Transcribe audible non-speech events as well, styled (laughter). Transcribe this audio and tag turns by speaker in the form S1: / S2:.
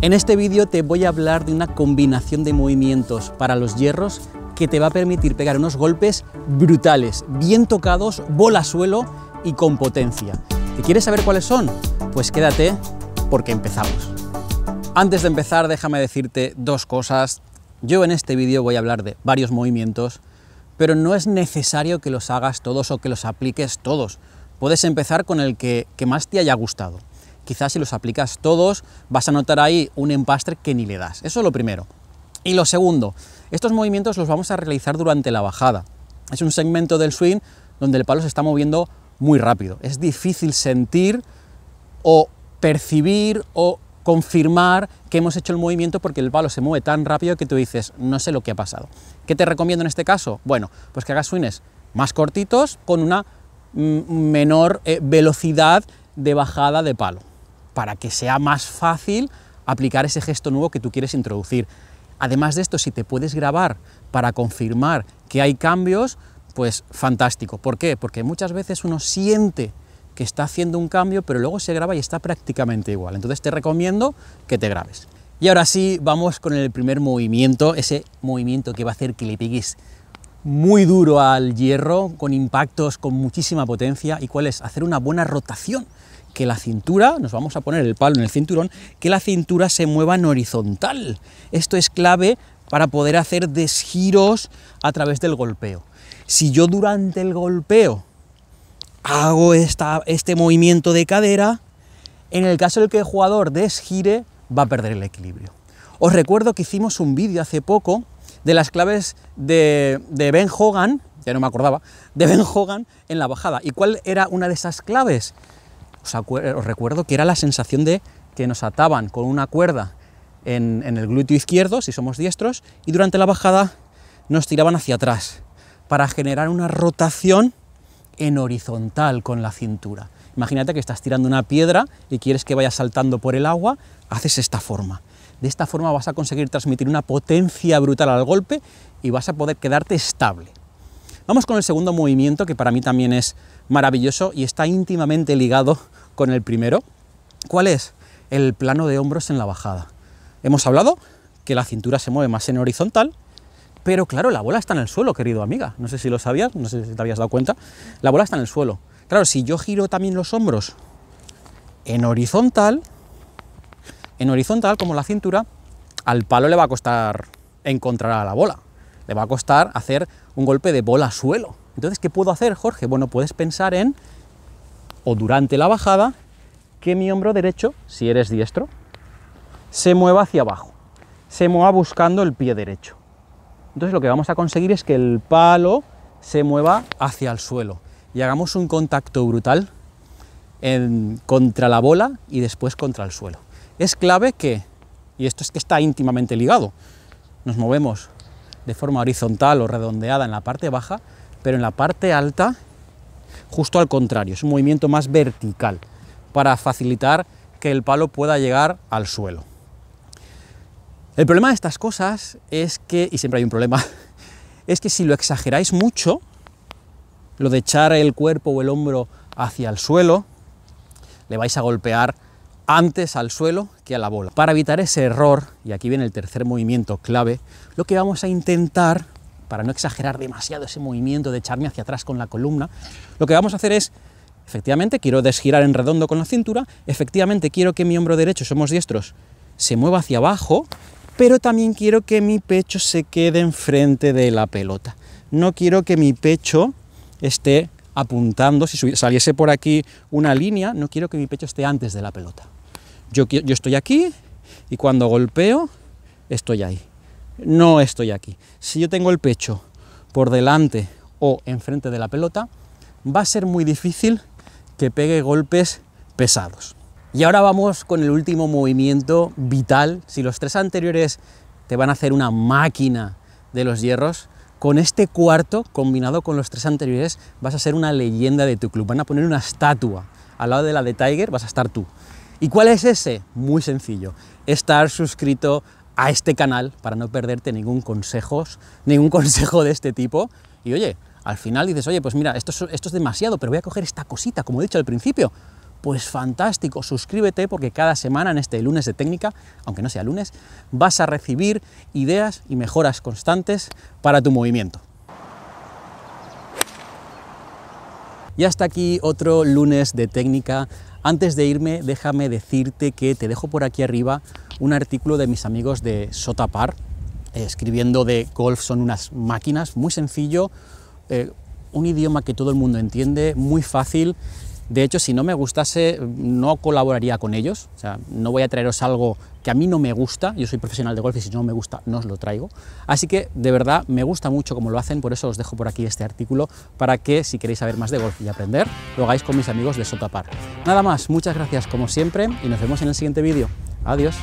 S1: En este vídeo te voy a hablar de una combinación de movimientos para los hierros que te va a permitir pegar unos golpes brutales, bien tocados, bola suelo y con potencia. ¿Te quieres saber cuáles son? Pues quédate porque empezamos. Antes de empezar, déjame decirte dos cosas. Yo en este vídeo voy a hablar de varios movimientos, pero no es necesario que los hagas todos o que los apliques todos. Puedes empezar con el que, que más te haya gustado quizás si los aplicas todos vas a notar ahí un empastre que ni le das. Eso es lo primero. Y lo segundo, estos movimientos los vamos a realizar durante la bajada. Es un segmento del swing donde el palo se está moviendo muy rápido. Es difícil sentir o percibir o confirmar que hemos hecho el movimiento porque el palo se mueve tan rápido que tú dices, no sé lo que ha pasado. ¿Qué te recomiendo en este caso? Bueno, pues que hagas swings más cortitos con una mm, menor eh, velocidad de bajada de palo para que sea más fácil aplicar ese gesto nuevo que tú quieres introducir. Además de esto, si te puedes grabar para confirmar que hay cambios, pues fantástico. ¿Por qué? Porque muchas veces uno siente que está haciendo un cambio, pero luego se graba y está prácticamente igual. Entonces te recomiendo que te grabes. Y ahora sí, vamos con el primer movimiento, ese movimiento que va a hacer que le pegues muy duro al hierro, con impactos, con muchísima potencia. ¿Y cuál es? Hacer una buena rotación que la cintura, nos vamos a poner el palo en el cinturón, que la cintura se mueva en horizontal. Esto es clave para poder hacer desgiros a través del golpeo. Si yo durante el golpeo hago este movimiento de cadera, en el caso del que el jugador desgire, va a perder el equilibrio. Os recuerdo que hicimos un vídeo hace poco de las claves de, de, Ben Hogan, ya no me acordaba, de Ben Hogan en la bajada. ¿Y cuál era una de esas claves? Eh, os, recuerdo que era la sensación de que nos ataban con una cuerda en, en el glúteo izquierdo, si somos diestros, y durante la bajada nos tiraban hacia atrás para generar una rotación en horizontal con la cintura. Imagínate que estás tirando una piedra y quieres que vaya saltando por el agua, haces esta forma. De esta forma vas a conseguir transmitir una potencia brutal al golpe y vas a poder quedarte estable. Vamos con el segundo movimiento que para mí también es maravilloso y está íntimamente ligado con el primero. ¿Cuál es? El plano de hombros en la bajada. Hemos hablado que la cintura se mueve más en horizontal, pero claro, la bola está en el suelo, querido amiga. No sé si lo sabías, no sé si te habías dado cuenta. La bola está en el suelo. Claro, si yo giro también los hombros en horizontal, en horizontal, como la cintura, al palo le va a costar encontrar a la bola. Le va a costar hacer un golpe de bola a suelo. Entonces, ¿qué puedo hacer, Jorge? Bueno, puedes pensar en o durante la bajada que mi hombro derecho, si eres diestro, se mueva hacia abajo, se mueva buscando el pie derecho. Entonces lo que vamos a conseguir es que el palo se mueva hacia el suelo y hagamos un contacto brutal contra la bola y después contra el suelo. Es clave que, y esto es que está íntimamente ligado, nos movemos de forma horizontal o redondeada en la parte baja, pero en la parte alta justo al contrario, es un movimiento más vertical para facilitar que el palo pueda llegar al suelo. El problema de estas cosas es que, y siempre hay un problema, (laughs) es que si lo exageráis mucho, lo de echar el cuerpo o el hombro hacia el suelo, le vais a golpear antes al suelo que a la bola. Para evitar ese error, y aquí viene el tercer movimiento clave, lo que vamos a intentar para no exagerar demasiado ese movimiento de echarme hacia atrás con la columna, lo que vamos a hacer es, efectivamente, quiero desgirar en redondo con la cintura, efectivamente quiero que mi hombro derecho, somos diestros, se mueva hacia abajo, pero también quiero que mi pecho se quede enfrente de la pelota. No quiero que mi pecho esté apuntando, si saliese por aquí una línea, no quiero que mi pecho esté antes de la pelota. Yo, yo estoy aquí y cuando golpeo, estoy ahí no estoy aquí. Si yo tengo el pecho por delante o enfrente de la pelota, va a ser muy difícil que pegue golpes pesados. Y ahora vamos con el último movimiento vital. Si los tres anteriores te van a hacer una máquina de los hierros, con este cuarto, combinado con los tres anteriores, vas a ser una leyenda de tu club. Van a poner una estatua. Al lado de la de Tiger vas a estar tú. ¿Y cuál es ese? Muy sencillo. Estar suscrito a este canal para no perderte ningún, consejos, ningún consejo de este tipo. Y oye, al final dices, oye, pues mira, esto esto es demasiado, pero voy a coger esta cosita, como he dicho al principio. Pues fantástico, suscríbete porque cada semana en este lunes de técnica, aunque no sea lunes, vas a recibir ideas y mejoras constantes para tu movimiento. Y hasta aquí otro lunes de técnica. Antes de irme, déjame decirte que te dejo por aquí arriba un artículo de mis amigos de Sotapar, eh, escribiendo de golf son unas máquinas, muy sencillo, eh, un idioma que todo el mundo entiende, muy fácil de hecho, si no me gustase, no colaboraría con ellos. O sea, no voy a traeros algo que a mí no me gusta. Yo soy profesional de golf y si no me gusta, no os lo traigo. Así que, de verdad, me gusta mucho como lo hacen. Por eso os dejo por aquí este artículo para que, si queréis saber más de golf y aprender, lo hagáis con mis amigos de Sotapar. Nada más, muchas gracias como siempre y nos vemos en el siguiente vídeo. Adiós.